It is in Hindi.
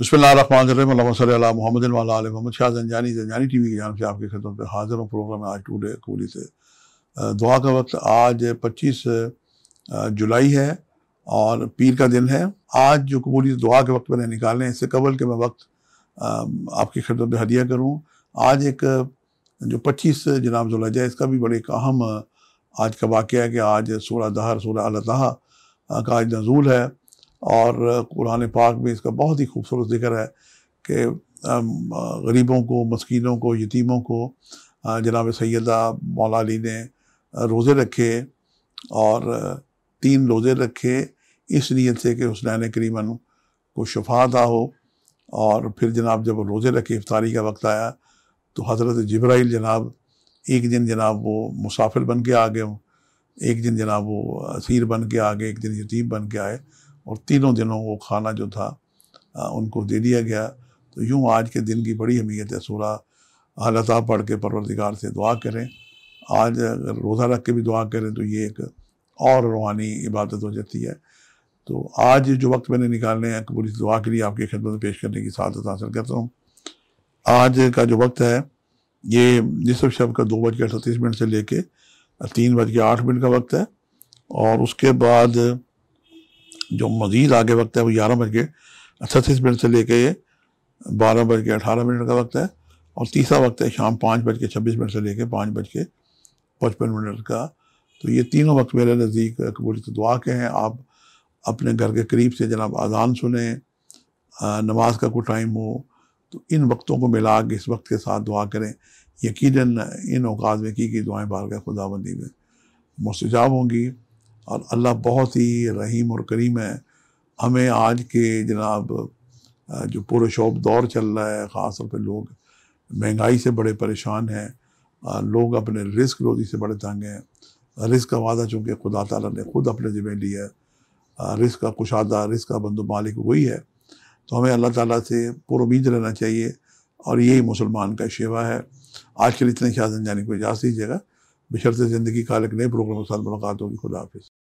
बसमिल्लामदिन मोहम्मद शाह जनजानी जनजानी टी वी की जानव से आपके खतों पर हाजिर हूँ प्रोग्राम आज टूडे कबूली से दुआ का वक्त आज पच्चीस जुलाई है और पीर का दिन है आज जो कबूली दुआ के वक्त मैंने निकाले हैं इससे कबल के मैं वक्त आपकी खिदमत पर हदिया करूँ आज एक जो पच्चीस जनाब है इसका भी बड़े एक अहम आज का वाक़ है कि आज सोलह दहर सोलह अल्लाह का आज नजूल है और कुरान पाक में इसका बहुत ही खूबसूरत जिक्र है कि गरीबों को मस्किनों को यतीमों को जनाब सैदा मौलानी ने रोज़े रखे और तीन रोज़े रखे इस नीयत से कि हुसनैन करीमन को शफा अदा हो और फिर जनाब जब रोज़े रखे इफ्तारी का वक्त आया तो हज़रत जब्राइल जनाब एक दिन जनाब वो मुसाफिर बन के आ गए हों एक दिन जनाब वो असीर बन के आ गए एक दिन यतीम बन के आए और तीनों दिनों वो खाना जो था आ, उनको दे दिया गया तो यूँ आज के दिन की बड़ी अहमियत है सूरह अलता पढ़ के परवरदिगार से दुआ करें आज अगर रोज़ा रख के भी दुआ करें तो ये एक और रूहानी इबादत हो जाती है तो आज जो वक्त मैंने निकालने हैं पूरी दुआ के लिए आपकी खिदमत पेश करने की सादत हासिल करता हूँ आज का जो वक्त है ये निसफ शब का दो बज के अड़तीस मिनट से लेके तीन बज के आठ मिनट का वक्त है और उसके बाद जो मज़ीद आगे वक्त है वो ग्यारह बज के अट्ठाईस मिनट से लेके बारह बज के अठारह मिनट का वक्त है और तीसरा वक्त है शाम पाँच बज के छब्बीस मिनट से लेके पाँच बज के पचपन मिनट का तो ये तीनों वक्त मेरे नज़दीक कबूल दुआ के हैं आप अपने घर के करीब से जनाब अजान सुने नमाज का कोई टाइम हो तो इन वक्तों को मिला के इस वक्त के साथ दुआ करें यकीन इन अवकात में की गई दुआएँ बार का खुदाबंदी में मुस्तजाब होंगी और अल्लाह बहुत ही रहीम और करीम है हमें आज के जनाब जो पूरे शोब दौर चल रहा है ख़ास तौर पर लोग महंगाई से बड़े परेशान हैं लोग अपने रिस्क रोजी से बड़े तंग हैं रिस्क का वादा चूँकि खुदा तला ने खुद अपने ज़िम्मे लिया है रिस्क का कुशादा रिस्क का बंदो मालिक वही है तो हमें अल्लाह ताला से पुरुद रहना चाहिए और यही मुसलमान का शेवा है आज के लिए इतने शाह जाने को इजाज़त दीजिएगा बशरत ज़िंदगी का अलग नए प्रोग्राम के साथ मुलाकात होगी खुदा हाफिज़